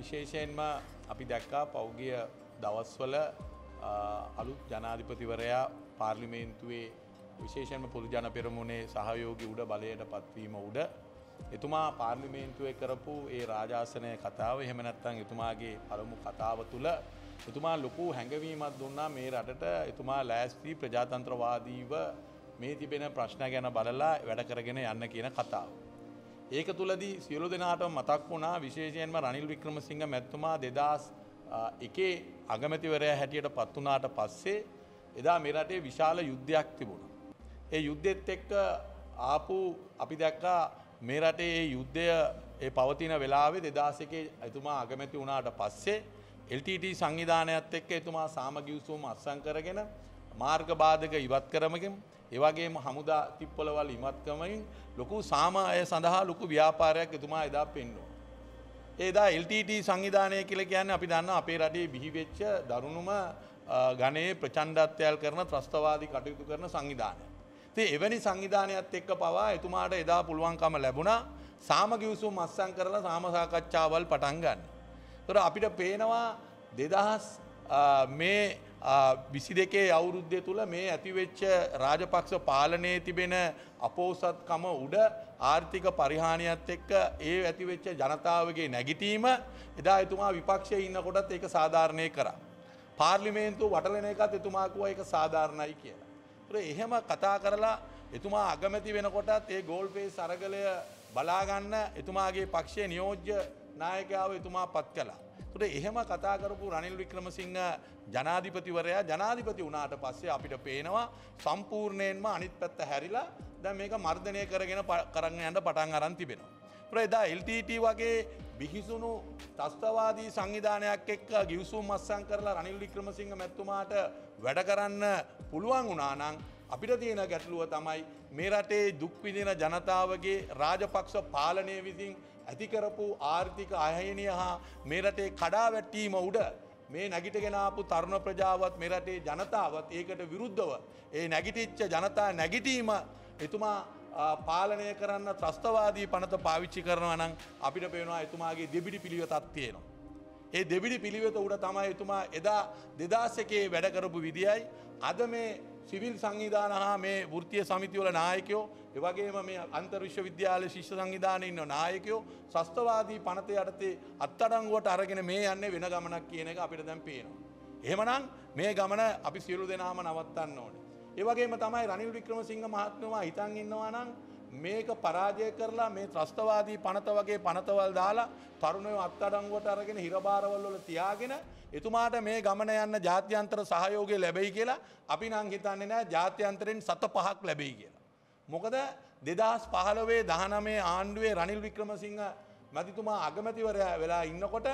විශේෂයෙන්ම අපි දැක්කා පෞගිය දවස්වල අලුත් ජනාධිපතිවරයා පාර්ලිමේන්තුවේ විශේෂෙන්ම පොදු ජන පෙරමුණේ සහයෝගි උඩ බලයට පත්වීම උඩ එතුමා පාර්ලිමේන්තුවේ කරපු ඒ රාජාසනය කතාව එහෙම නැත්තං එතුමාගේ පළමු කතාව තුළ එතුමා ලොකු හැඟවීමක් දුන්නා මේ රටට එතුමා ලෑස්ති ප්‍රජාතන්ත්‍රවාදීව මේ තිබෙන ප්‍රශ්න ගැන බලලා වැඩ කරගෙන යන්න කියන කතාව. ඒක තුලදී සියලු දෙනාටම මතක් වුණා විශේෂයෙන්ම රනිල් වික්‍රමසිංහ මැතිතුමා 2001 අගමැතිවරයා හැටියට පත් වුණාට පස්සේ එදා මේ රටේ විශාල යුද්ධයක් තිබුණා. ඒ යුද්ධෙත් එක්ක ආපු අපි දැක්කා මේ රටේ ඒ යුද්ධය ඒ පවතින වෙලාවේ 2001 එතුමා අගමැති වුණාට පස්සේ LTT සංවිධානයත් එක්ක එතුමා සාමගිවිසුම් අත්සන් කරගෙන මාර්ගබාධක ඉවත් කරමකින් ඒවගේ හමුදා තිප්පලවල් ඉමත්කමයින් ලොකු සාමාය සඳහා ලොකු ව්‍යාපාරයක් එතුමා එදා පෙන්නවා. ඒදා LTT සංවිධානය කියල කියන්න අපි දන්න අපේ රටේ බිහිවෙච්ච දරුණුම ගණයේ ප්‍රචණ්ඩත්වයල් කරන ත්‍රස්තවාදී කටයුතු කරන සංවිධානය. ති එවැනි සංවිධානයත් එක්ක පවා එතුමාට එදා පුළුවන්කම ලැබුණා සාමගිවසුම් මස්සං කරලා සාමසාකච්ඡාවල් පටන් ගන්න. තොර අපිට පේනවා දෙදහස් මේ විසි දෙකේ අවුරුද්ධය තුළ මේ ඇතිවෙච්ච රාජපක්ෂ පාලනයේ තිබෙන අපෝසත්කම උඩ ආර්ථික පරිහානියත් එක්ක ඒ ඇතිවෙච්ච ජනතාවගේ නැගිටීම එදා එතුමා විපක්ෂය ඉන්නකොටත් ඒක සාධාරණය කර. පාර්ලිමේන්තු වටලන එකත් එතුමාකුව එක සාධාරණයි කියලා. එහෙම කතා කරලා එතුමා අගමැති වෙනකොටත් ඒ ගෝල්පේ සරගලය බලාගන්න එතුමාගේ පක්ෂය නියෝජ්‍ය නායකාව එතුමා පත් කලා. තුට එහෙම කතා කරපු රනිල් වික්‍රමසිංහ ජනාධිපතිවරයා ජනාධිපති වනාට පස්සේ අපිට පේනවා සම්පූර්ණයෙන්ම අනිත් පැත්ත හැරිලා දැ මේක මර්ධනය කරගෙන කරන්න යන්න පටන් අරන් තිබෙනවා. ප්‍රේදා LTT වගේ බිහිසුණු තස්තවාදී සංවිධානයක් එක්ක ගිවසුම් මස්සං කරලා රනිල් වික්‍රමසිංහ මැත්තුමාට වැඩ කරන්න පුළුවන් වුණානං අපිට තියෙන ගැටලුව තමයි මේ රටේ දුක්විදින ජනතාවගේ රාජපක්ෂ පාලනය විසින් ඇතිකරපු ආර්ථික අහයනය හා මෙරටේ කඩා වැට්ටීම උඩ මේ නැගිටගෙනාපු තරුණ ප්‍රජාවත් මෙරටේ ජනතාවත් ඒකට විරුද්ධව ඒ නැගිටිච්ච ජනතා නැගිටීම එතුමා පාලනය කරන්න ත්‍රස්තවාදී පනත පාවිච්චි කරනවා නම් අපිට පේනවා එතුමාගේ දෙබිඩි පිළිවෙතත් තියෙනවා. ඒ දෙබිඩි පිළිවෙත උඩ තමයි එතුමා එදා දෙදාසකේ වැඩකරපු විදියි අද මේ සිවිල් සංවිධාන හා මේ වෘත්තීය සමිතිවල නායකයෝ එවගේම මේ අන්තර් විශ්වවිද්‍යාලයේ ශිෂ්‍ය සංවිධානයේ ඉන්න නායකයෝ සස්තවාදී පනත යටතේ අත්අඩංගුවට අරගෙන මේ යන්නේ වෙන ගමනක් කියන එක අපිට දැන් පේනවා. එහෙමනම් මේ ගමන අපි සියලු දෙනාම නවත්තන්න ඕනේ. ඒ වගේම තමයි රනිල් වික්‍රමසිංහ මහත්මයා හිතන් ඉන්නවා නම් මේක පරාජය කරලා මේ ත්‍රස්තවාදී පනත වගේ පනතවල් දාලා තරුණය අත්තඩංගුවට අරගෙන හිරබාරවල්වල තියාගෙන එතුමාට මේ ගමන යන්න ජාත්‍යන්තර සහයෝගය ලැබෙයි කියලා අපි නං හිතන්නේ නෑ ජාත්‍යන්තරෙන් සත පහක් ලැබෙයි කියලා. මොකද දෙදස් පහළවේ දහනමේ ආණ්ඩුවේ රනිල් වික්‍රමසිංහ මැතිතුමා අගමැතිවරයා වෙලා ඉන්නකොට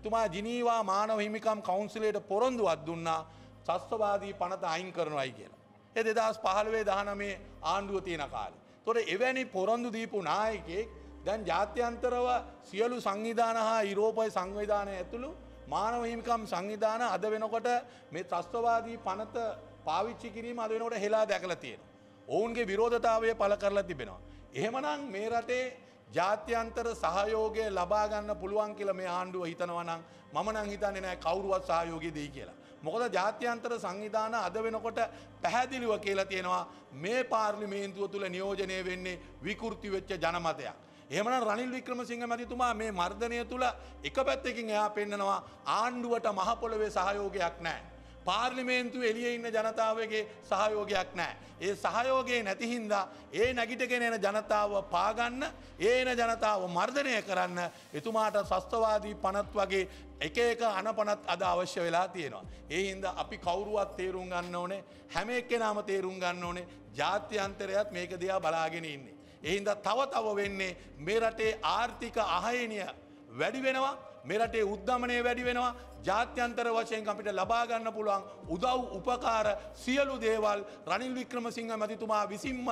එතුමා ජිනීවා මානව හිමිකම් කවුන්සිලේට පොරොන්දුවත් දුන්නා සස්වවාදී පනත අයින් කරනවයි කියලා. එ දෙදස් පහළවේ දහනමේ ආණ්ඩුව තියෙන කාලේ. තොට එවැනි පොරොන්දු දීපු නායකෙක් දැන් ජාත්‍යන්තරව සියලු සංවිධාන හා යුරෝපය සංවිධානය ඇතුළු මානව හිමිකම් සංවිධාන අද වෙනකොට මේ ත්‍රස්තවාදී පනත පාවිච්චි කිරීම අද වෙනකොට හෙලා දැකලා තියෙනවා. ඔවුන්ගේ විරෝධතාවය පළ කරලා තිබෙනවා. එහෙමනම් මේ රටේ ජාත්‍යන්තර සහයෝගය ලබාගන්න පුළුවන් කියල මේ ආණ්ඩුව හිතනවනම් මම නං හිතන්නේ නෑ කවුරුවත් සහයෝගය දී කියලා. මොකද ජාත්‍යන්තර සංවිධාන අද වෙනකොට පැහැදිලිව කියලා තියෙනවා මේ පාර්ලිමේන්තුව තුළ නියෝජනය වෙන්නේ විකෘති වෙච්ච ජනමතයක්. එහමන රනිල් වික්‍රමසිංහ මැතිතුමා මේ මර්ධනය තුළ එක පැත්තකින් එයා පෙන්නනවා ආණ්ඩුවට මහපොළවේ සහයෝගයක් නෑ. පාර්ලිමේන්තු එලිය ඉන්න ජනතාවගේ සහයෝගයක් නෑ. ඒ සහයෝගේ නැතිහින්දා ඒ නැගිටගෙන එන ජනතාව පාගන්න ඒන ජනතාව මර්ධනය කරන්න එතුමාට සස්තවාදී පනත් වගේ එක එක අනපනත් අද අවශ්‍ය වෙලා තියෙනවා. ඒ හින්දා අපි කවුරුවත් තේරුම් ගන්න ඕනේ හැම එක්කෙනාම තේරුම් ගන්න ඕනේ ජාත්‍යන්තරයත් මේක දෙයා බලාගෙන ඉන්නේ. එහින්ද තව තව වෙන්නේ මේ රටේ ආර්ථික අහයනිය වැඩි වෙනවා මෙරටේ උද්ධමනය වැඩි වෙනවා ජාත්‍යන්තර වශයෙන් අපිට ලබාගන්න පුළුවන් උදව් උපකාර සියලු දේවල් රනිල් වික්‍රමසිංහ මැතිතුමා විසින්ම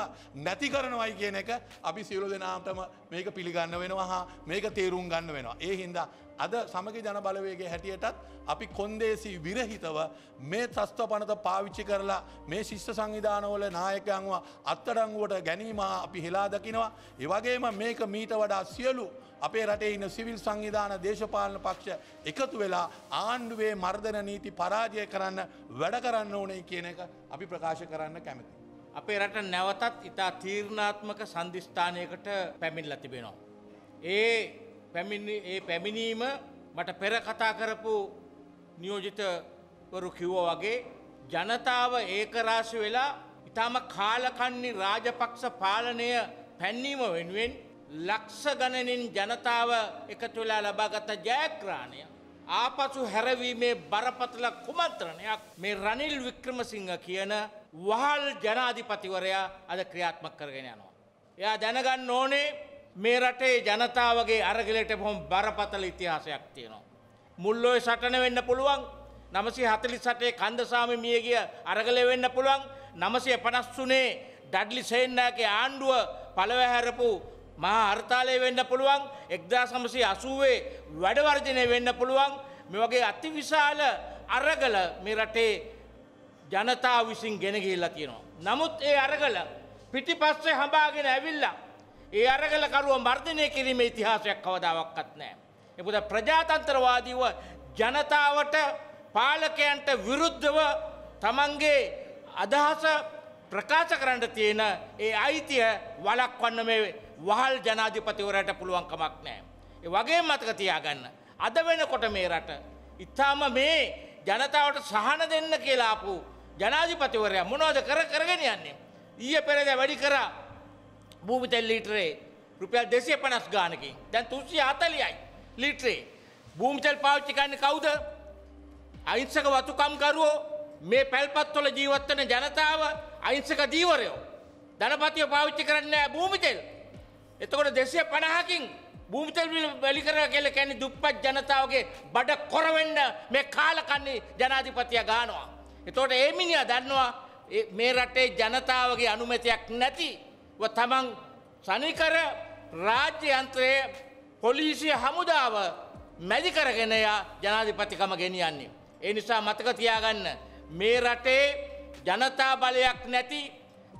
නැති කරනවයි කියන එක අපි සියලු දෙනාටම මේක පිළිගන්න වෙනවා හා මේක තේරුම් ගන්න වෙනවා. ඒ හින්දා අද සමග ජන බලවේගේ හැටියටත් අපි කොන්දේසි විරහිතව මේ ත්‍රස්ව පනත පාවිච්චි කරලා මේ ශිෂ්ට සංවිධානවල නායකයන්ව අත්තඩංගුවට ගැනීම අපි හෙලා දකිනවා. ඒවගේම මේක මීට වඩා සියලු අපේ රටේ ඉන්න සිවිල් සංවිධාන දේශපාලන පක්ෂ එකතු වෙලා ආණ්ඩුවේ මර්ධන නීති පරාජය කරන්න වැඩ කරන්න ඕනේ කියන එක අපි ප්‍රකාශ කරන්න කැමති. අපේ රට නැවතත් ඉතා තීරණාත්මක සන්ධිස්ථානයකට පැමිණිලා තිබෙනවා. ඒ ඒ පැමිණීම මට පෙර කතා කරපු නියෝජිතවරු කිව්වෝ වගේ ජනතාව ඒකරාශි වෙලා ඉතාම කාලකන්නේ රාජපක්ෂ පාලනය පැන්නීම වෙනුවෙන් ලක්ෂ ගණනින් ජනතාව එකතුලා ලබාගත ජයග්‍රාණය ආපසු හැරවීමේ බරපතල කුමන්ත්‍රණයක් මේ රනිල් වික්‍රමසිංහ කියන වහල් ජනාධිපතිවරයා අද ක්‍රියාත්මක කරගෙන යනවා. එයා දැනගන්න ඕනේ මේ රටේ ජනතාවගේ අරගලට බොහොම බරපතල ඉතිහාසයක් තියෙනවා. මුල්ලෝය සටන වෙන්න පුළුවන් නමසේ හතලි සටේ කන්දසාමි මියගිය අරගල වෙන්න පුළුවන් නමසේ පනස්සුනේ ඩඩ්ලි සේන්නාගේ ආණ්ඩුව පළවහැරපු මහා අර්තාලය වෙන්න පුළුවන් එක්දා සමසේ අසුවේ වැඩවර්ජනය වෙන්න පුළුවන් මෙ වගේ අතිවිශාල අරගල මේ රටේ ජනතාව විසින් ගෙනගිල්ලා තියෙනවා. නමුත් ඒ අරගල පිටිපස්සේ හඹාගෙන ඇවිල්ලා ඒ අරගලකරුව මර්ධනය කිරීමේ ඉතිහාසයක් කවදාවක්වත් නෑ. එපුද ප්‍රජාතන්ත්‍රවාදීව ජනතාවට පාලකයන්ට විරුද්ධව තමන්ගේ අදහස ප්‍රකාශ කරන්න තියෙන ඒ අයිතිය වලක්වන්න මේ වහල් ජනාධිපතිවරයට පුළුවන් කමක් නෑ. ඒ වගේ මතක තියාගන්න. අද වෙනකොට මේ රට ඉතාම මේ ජනතාවට සහන දෙන්න කියලා ආපු ජනාධිපතිවරයා මොනවද කර කරගෙන යන්නේ? ඊයේ පෙරේද වැඩි කරා භූමි තෙල් ලීටරේ රුපියල් 250 ගානකින්. දැන් 340යි ලීටරේ. භූමි තෙල් පාවිච්චි කරන්නේ කවුද? අහිංසක වතුකම්කරුවෝ මේ පැල්පත්වල ජීවත් වෙන ජනතාව අහිංසක දීවරයෝ. ධනපතිව පාවිච්චි කරන්නේ නැහැ භූමි තෙල්. එතකොට දෙසය පණහකින් භූමිතල් වැලි කර කියල කැනි දුප්පත් ජනතාවගේ බඩ කොරවෙන්ඩ මේ කාලකන්නේ ජනාධිපතිය ගානවා. එතෝට ඒමිනිිය දන්නවා මේ රටේ ජනතාවගේ අනුමැතියක් නැති තමන් සනිකර රාජ්‍යයන්ත්‍රයේ පොලිසිය හමුදාව මැදිකරගෙනයා ජනාධිපතිකම ගෙනියන්නේ. ඒ නිසා මතක තියාගන්න මේ රටේ ජනතා බලයක් නැති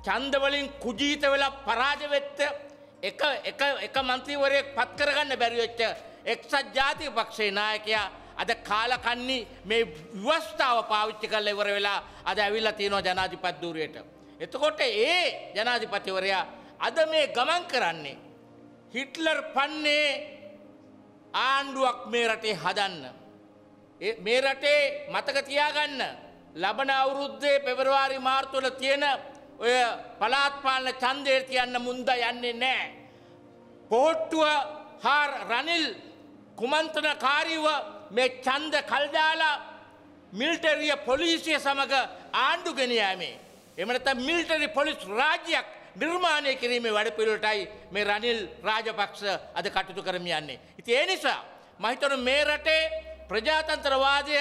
චන්දවලින් කුජීත වෙලා පරාජවෙත්ත එක එක එක මන්ත්‍රීවරයෙක් පත් කරගන්න බැරිවෙච්ච එක්සත් ජාතික පක්ෂේ නායකයා අද කාලකන්නේ මේ ව්‍යවස්ථාව පාවිච්චි කරලා ඉවර වෙලා අද ඇවිල්ලා තියෙනවා ජනාධිපති ධූරයට. එතකොට ඒ ජනාධිපතිවරයා අද මේ ගමන් කරන්නේ හිට්ලර් පන්නේ ආණ්ඩුවක් මේ රටේ හදන්න. මේ රටේ මතක තියාගන්න ලබන අවුරුද්දේ පෙබරවාරි මාර්තුවල තියෙන ඔය පලාත්පාලන චන්දය තියන්න මුන්ද යන්නේ නෑ. කොහොට්ටුව හාර් රනිල් කුමන්තන කාරීව මේ චන්ද කල්දාලා මිල්ටරිය පොලිසිය සමඟ ආණ්ඩු ගෙනයාමේ. එමනත මිල්ටරි පොලිස් රාජ්‍යයක් නිර්මාණය කිරීමේ වැඩපිළිවෙලටයි මේ රනිල් රාජපක්ෂ අද කටයුතු කරමින් යන්නේ. ඉතින් ඒ නිසා මම හිතනවා මේ රටේ ප්‍රජාතන්ත්‍රවාදය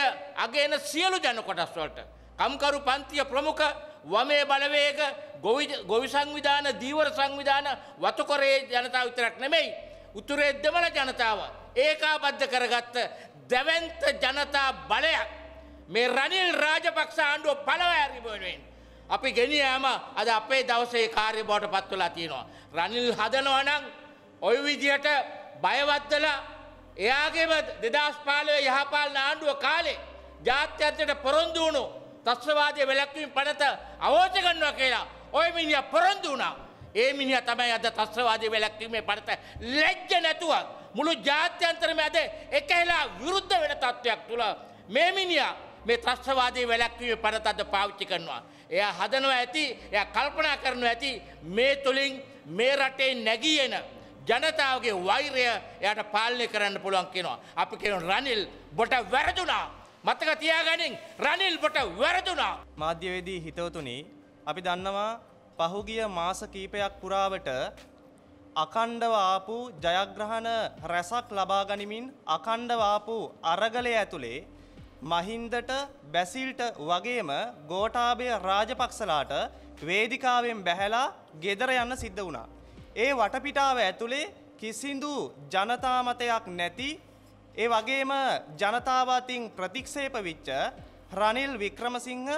අගේන සියලු ජන කොටස් වලට කම්කරු පන්තිය ප්‍රමුඛ වමය බලවේග ගොවි සංවිධාන දීවර සංවිධාන වතුකොරේ ජනතාව විතරක් නෙමෙයි. උතුරේ දෙමළ ජනතාව ඒකාබද්ධ කරගත්ත දැවන්ත ජනතා බලයක් මේ රනිල් රාජපක්ෂ ආණ්ඩුව පළවෑරිබුවෙන්. අපි ගෙනියෑම අද අපේ දවසේ කාර්ය බවට පත්වලා තියෙනවා. රනිල් හදනවනං ඔය විදියට බයවත්දලා එයාගේම දෙදස් පාලය යහපාලන ආණ්ඩුව කාලේ ජාත්‍යන්තයට පොරොන්දුවුණු තස්වවාදය වැලැක්වීම පනත අවෝච කරනවා කියලා ඔය මිනිිය පොරොන්දු වුණා. ඒ මිනිිය තමයි අද තස්වවාදය වැලැක්වීමේ පනත ලැජ්ජ නැතුව මුළු ජාත්‍යන්තරම ඇද එක හෙලා විරුද්ධ වෙන තත්ත්වයක් තුළ මේ මිනිිය මේ ත්‍රස්්‍රවාදී වැලැක්වීම පනතද පාවිච්චි කරනවා. එය හදනවා ඇති එය කල්පනා කරනු ඇති මේ තුළින් මේ රටේ නැගියන ජනතාවගේ වෛරය එයට පාලනය කරන්න පුළුවන් කෙනවා. අපි කෙන රනිල් බොට වැරදුනා මතක තියාගනින් රනිල්බට වැරදුනා. මාධ්‍යවේදී හිතවතුනි අපි දන්නවා පහුගිය මාස කීපයක් පුරාවට අකණ්ඩව ආපු ජයග්‍රහණ රැසක් ලබා ගනිමින් අකණ්ඩව ආපු අරගලය ඇතුලේ මහින්දට බැසිල්ට වගේම ගෝඨාභය රාජපක්ෂලාට වේදිකාවෙන් බැහැලා ගෙදර යන්න සිද්ධ වුණා. ඒ වටපිටාව ඇතුලේ කිසිදු ජනතා මතයක් නැති ඒ වගේම ජනතාවතින් ප්‍රතික්ෂේප විච්ච රනිල් වික්‍රමසිංහ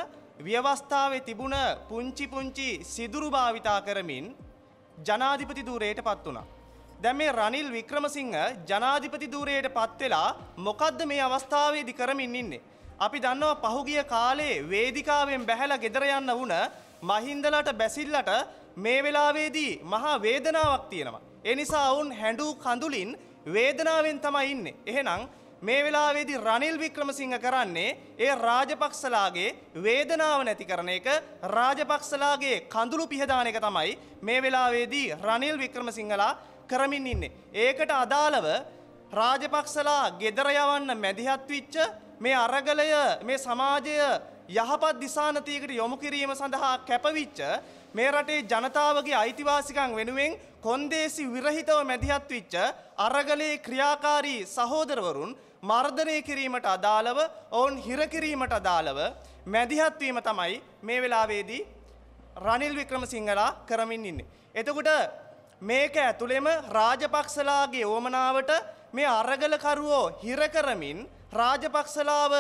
ව්‍යවස්ථාවේ තිබුණ පුංචි පුංචි සිදුරු භාවිතා කරමින් ජනාධිපති ධූරයට පත් වුණා. දැන් මේ රනිල් වික්‍රමසිංහ ජනාධිපති ධූරයට පත් වෙලා මොකද්ද මේ අවස්ථාවේදී කරමින් ඉන්නේ? අපි දන්නවා පහුගිය කාලේ වේදිකාවෙන් බැහැලා ගෙදර යන්න වුණ මහින්දලට බැසිල්ලට මේ වෙලාවේදී මහා වේදනාවක් තියෙනවා. ඒ නිසා වුන් හැඬු කඳුලින් වේදනාවෙන් තමයි ඉන්නේ. එහෙනම් මේ වෙලාවේදී රනිල් වික්‍රමසිංහ කරන්නේ ඒ රාජපක්ෂලාගේ වේදනාව නැති කරන එක රාජපක්ෂලාගේ කඳුළු පිහදාන එක තමයි මේ වෙලාවේදී රනිල් වික්‍රමසිංහලා කරමින් ඉන්නේ. ඒකට අදාළව රාජපක්ෂලා ගෙදර යවන්න මැදිහත් වෙච්ච මේ අරගලය මේ සමාජය යහපත් දිසානතියකට යොමු කිරීම සඳහා කැපවිච්ච මේ රටේ ජනතාවගේ අයිතිවාසිකම් වෙනුවෙන් කොන්දේසි විරහිතව මැදිහත් වෙච්ච අරගලේ ක්‍රියාකාරී සහෝදරවරුන් මර්ධනය කිරීමට අදාළව ඔවුන් හිර කිරීමට අදාළව මැදිහත් වීම තමයි මේ වෙලාවේදී රනිල් වික්‍රමසිංහලා කරමින් ඉන්නේ. එතකොට මේක ඇතුළෙම රාජපක්ෂලාගේ ඕමනාවට මේ අරගලකරුවෝ හිර කරමින් රාජපක්ෂලාව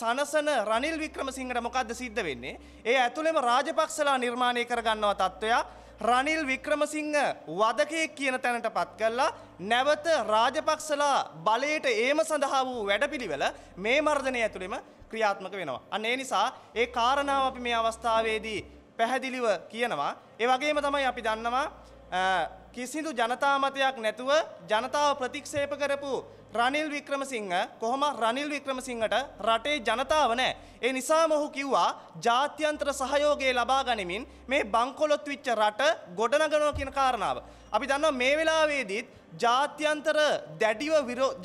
සනසන රනිල් වික්‍රමසිංහට මොකක්ද සිද්ධ වෙන්නේ? ඒ ඇතුළෙම රාජපක්ෂලා නිර්මාණය කරගන්නවා තත්ත්වයා රනිල් වික්‍රමසිංහ වදකයෙක් කියන තැනට පත් කළා නැවත රාජපක්ෂලා බලයට ඒම සඳහා වූ වැඩපිළිවෙල මේ මර්ධනය ඇතුළෙම ක්‍රියාත්මක වෙනවා. අන්න ඒ නිසා ඒ කාරණාව අපි මේ අවස්ථාවේදී පැහැදිලිව කියනවා. ඒ වගේම තමයි අපි දන්නවා කිසිදු ජනතා මතයක් නැතුව ජනතාව ප්‍රතික්ෂේප කරපු රනිල් වික්‍රමසිංහ කොහොම රනිල් වික්‍රමසිංහට රටේ ජනතාව නැහැ. ඒ නිසාම ඔහු කිව්වා ජාත්‍යන්තර සහයෝගය ලබා ගනිමින් මේ බංකොලොත් විච්ච රට ගොඩනගනවා කියන කාරණාව. අපි දන්නවා මේ වෙලාවේදීත් ජාත්‍යන්තර දැඩිව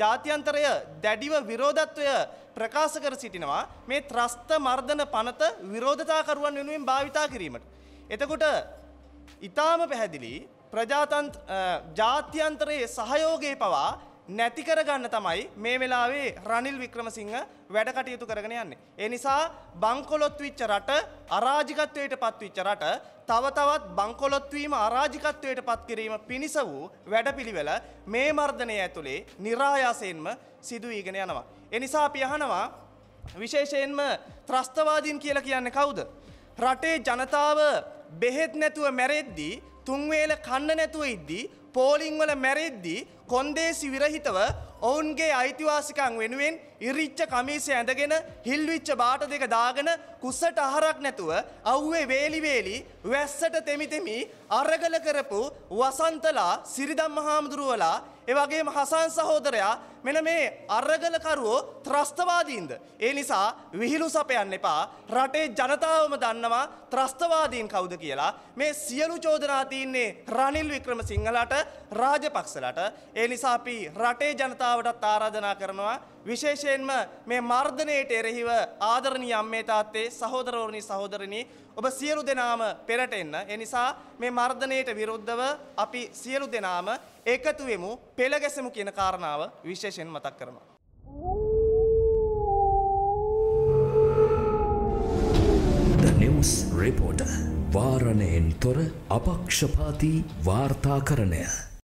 ජාත්‍යන්තරය දැඩිව විරෝධත්වය ප්‍රකාශ කර සිටිනවා මේ ත්‍රස්ත මර්ධන පනත විරෝධතාකරුවන් වෙනුවෙන් භාවිතා කිරීමට. එතකොට ඊටාම පැහැදිලි ප්‍රජාතන්ත් ජාත්‍යන්තරයේ සහයෝගේ පවා නැති කරගන්න තමයි මේ වෙලාවේ රනිල් වික්‍රමසිංහ වැඩ කටයුතු කරගෙන යන්නේ. ඒ නිසා බංකොලොත් විච්ච රට අරාජිකත්වයට පත්විච්ච රට තව තවත් බංකොලොත් වීම අරාජිකත්වයට පත් කිරීම පිණිස වූ වැඩපිළිවෙල මේ මර්ධනය ඇතුලේ નિરાයාසයෙන්ම සිදු වීගෙන යනවා. ඒ නිසා අපි අහනවා විශේෂයෙන්ම ත්‍රස්තවාදීන් කියලා කියන්නේ කවුද? රටේ ජනතාව බෙහෙත් නැතුව මැරෙද්දී තුන්වේල කන්න නැතුව ඉද්දී පෝලිං වල මැරෙද්දී කොන්දේසි විරහිතව ඔවුන්ගේ අයිතිවාසිකම් වෙනුවෙන් ඉරිච්ච කමීසය ඇඳගෙන හිල්විච්ච බාට දෙක දාගෙන කුසට අහරක් නැතුව අව්වේ වේලි වේලි වැස්සට තෙමි තෙමි අරගල කරපු වසන්තලා සිරිදම් මහාමුදුරුවලා එවගේම හසන් සහෝදරයා මෙන මේ අරගලකරුවෝ ත්‍රස්තවාදීන්ද. ඒ නිසා විහිළු සපයන්න එපා රටේ ජනතාවම දන්නවා ත්‍රස්තවාදීන් කවුද කියලා. මේ සියලු චෝදනා තියන්නේ රනිල් වික්‍රමසිංහලට රාජපක්ෂලට. ඒ නිසා අපි රටේ ජනතාවටත් ආරාධනා කරනවා විශේෂයෙන්ම මේ මර්ධනයට එරෙහිව ආදරණීය අම්මේ තාත්තේ සහෝදරවරුනි සහෝදරණි ඔබ සියලු දෙනාම පෙරට එන්න. ඒ නිසා මේ මර්ධනයට විරුද්ධව අපි සියලු දෙනාම එකතු වෙමු, පෙළ ගැසෙමු කියන කාරණාව විශේෂයෙන් මතක් කරනවා. The news reporter වාරණයෙන් තොර අපක්ෂපාතී වාර්තාකරණය